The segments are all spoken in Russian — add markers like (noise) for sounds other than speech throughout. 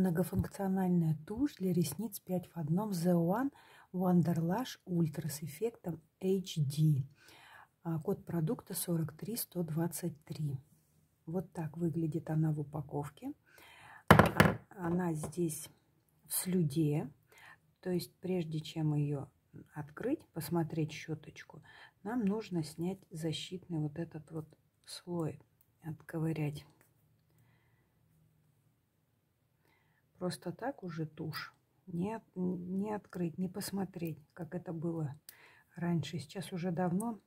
Многофункциональная тушь для ресниц 5 в одном The One Wonderlash Ultra с эффектом HD. А, код продукта 43123. Вот так выглядит она в упаковке. Она здесь в слюде. То есть прежде чем ее открыть, посмотреть щеточку, нам нужно снять защитный вот этот вот слой, отковырять. просто так уже тушь не, не открыть, не посмотреть, как это было раньше. Сейчас уже давно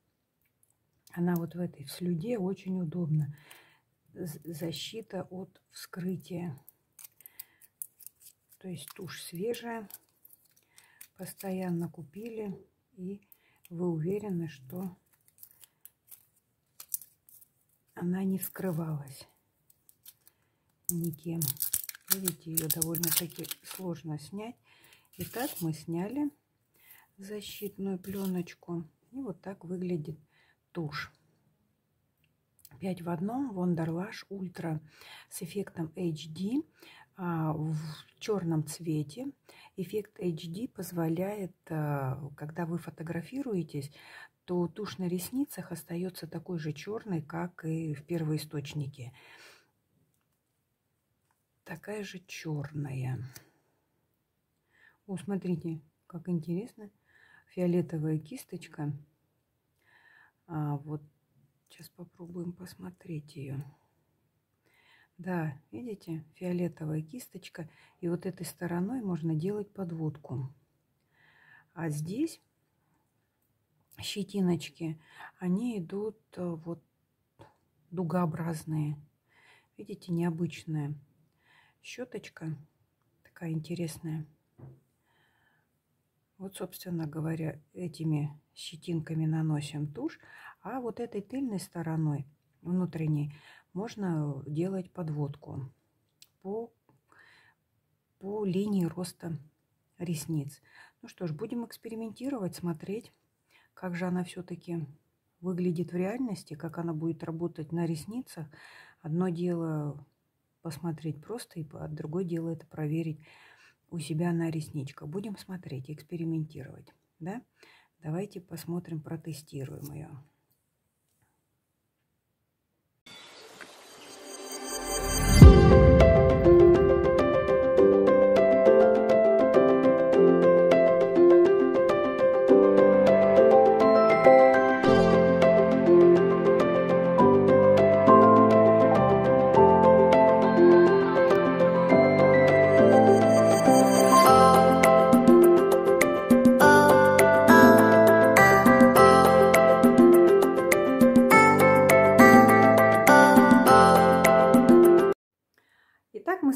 она вот в этой в слюде очень удобна. Защита от вскрытия. То есть тушь свежая. Постоянно купили. И вы уверены, что она не вскрывалась никем. Видите, ее довольно-таки сложно снять. Итак, мы сняли защитную пленочку. И вот так выглядит тушь. 5 в одном Wonderlash Ультра с эффектом HD а, в черном цвете. Эффект HD позволяет, а, когда вы фотографируетесь, то тушь на ресницах остается такой же черной, как и в первоисточнике. источнике такая же черная. О, смотрите, как интересно. Фиолетовая кисточка. А, вот сейчас попробуем посмотреть ее. Да, видите, фиолетовая кисточка. И вот этой стороной можно делать подводку. А здесь щетиночки, они идут э, вот дугообразные. Видите, необычные щеточка такая интересная. Вот, собственно говоря, этими щетинками наносим тушь, а вот этой тыльной стороной, внутренней, можно делать подводку по, по линии роста ресниц. Ну что ж, будем экспериментировать, смотреть, как же она все-таки выглядит в реальности, как она будет работать на ресницах. Одно дело посмотреть просто, и а другое дело это проверить у себя на ресничках. Будем смотреть, экспериментировать, да? Давайте посмотрим, протестируем ее.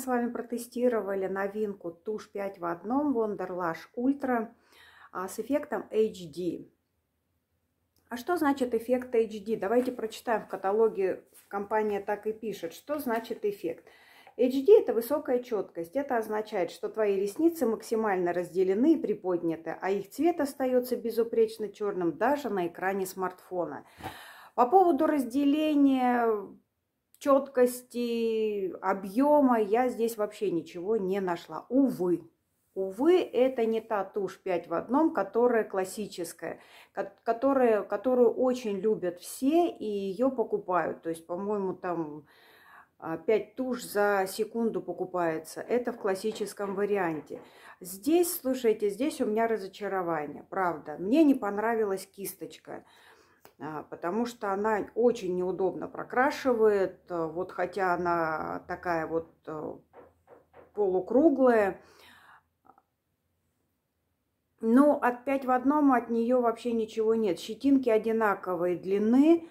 с вами протестировали новинку тушь 5 в одном Wonderlash Ultra а, с эффектом HD. А что значит эффект HD? Давайте прочитаем в каталоге, компания так и пишет, что значит эффект. HD – это высокая четкость. Это означает, что твои ресницы максимально разделены и приподняты, а их цвет остается безупречно черным даже на экране смартфона. По поводу разделения четкости, объема я здесь вообще ничего не нашла. Увы. Увы, это не та тушь 5 в одном, которая классическая, которая, которую очень любят все и ее покупают. То есть, по-моему, там 5 а, туш за секунду покупается. Это в классическом варианте. Здесь, слушайте, здесь у меня разочарование, правда. Мне не понравилась кисточка. А, потому что она очень неудобно прокрашивает. Э, вот хотя она такая вот э, полукруглая, но ну, от 5 в одном от нее вообще ничего нет. Щетинки одинаковой длины,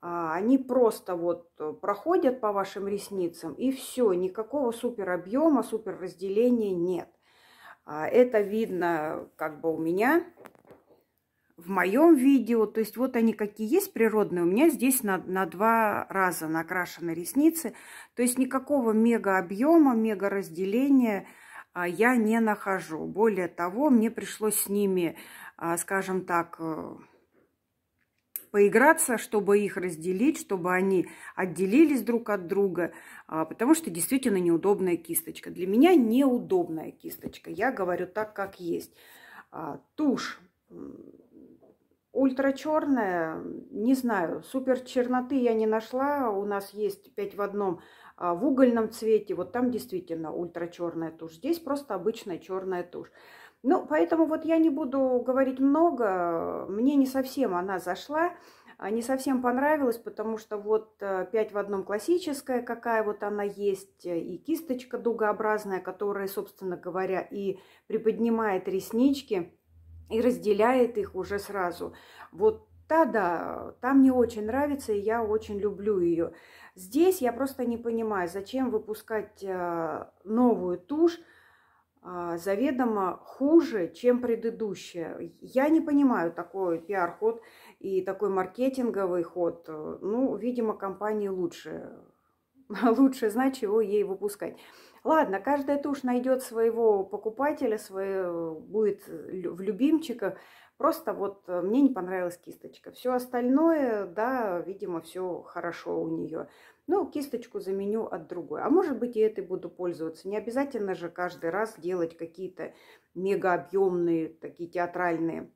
а, они просто вот э, проходят по вашим ресницам и все, никакого супер объема, супер разделения нет. А, это видно как бы у меня, в моем видео. То есть вот они какие есть природные. У меня здесь на, на два раза накрашены ресницы. То есть никакого мега объема, мега разделения а, я не нахожу. Более того, мне пришлось с ними, а, скажем так, э, поиграться, чтобы их разделить, чтобы они отделились друг от друга, а, потому что действительно неудобная кисточка. Для меня неудобная кисточка, я говорю так, как есть. Тушь Ультрачерная, не знаю, супер черноты я не нашла. У нас есть 5 в одном а, в угольном цвете. Вот там действительно ультрачерная тушь. Здесь просто обычная черная тушь. Ну, поэтому вот я не буду говорить много. Мне не совсем она зашла, а, не совсем понравилась, потому что вот 5 э, в одном классическая, какая вот она есть, э, и кисточка дугообразная, которая, собственно говоря, и приподнимает реснички и разделяет их уже сразу. Вот та, да, там мне очень нравится, и я очень люблю ее. Здесь я просто не понимаю, зачем выпускать э, новую тушь, э, заведомо хуже, чем предыдущая. Я не понимаю такой пиар-ход и такой маркетинговый ход. Э, ну, видимо, компании лучше (laughs) лучше знать, чего ей выпускать. Ладно, каждая тушь найдет своего покупателя, свое, будет в любимчиках. Просто вот э, мне не понравилась кисточка. Все остальное, да, видимо, все хорошо у нее. Ну, кисточку заменю от другой. А может быть, и этой буду пользоваться. Не обязательно же каждый раз делать какие-то мегаобъемные такие театральные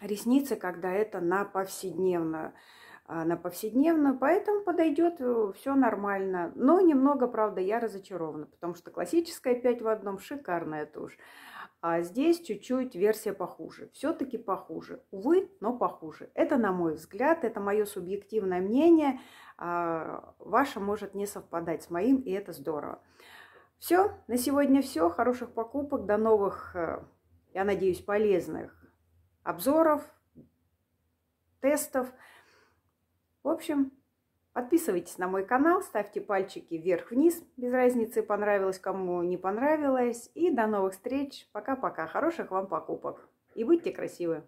ресницы, когда это на повседневную на повседневную, поэтому подойдет э, все нормально. Но немного, правда, я разочарована, потому что классическая 5 в одном шикарная тушь. А здесь чуть-чуть версия похуже. Все-таки похуже. Увы, но похуже. Это на мой взгляд, это мое субъективное мнение. А, ваше может не совпадать с моим, и это здорово. Все, на сегодня все. Хороших покупок, до новых, э, я надеюсь, полезных обзоров, тестов. В общем, подписывайтесь на мой канал, ставьте пальчики вверх-вниз, без разницы, понравилось кому, не понравилось. И до новых встреч. Пока-пока. Хороших вам покупок. И будьте красивы.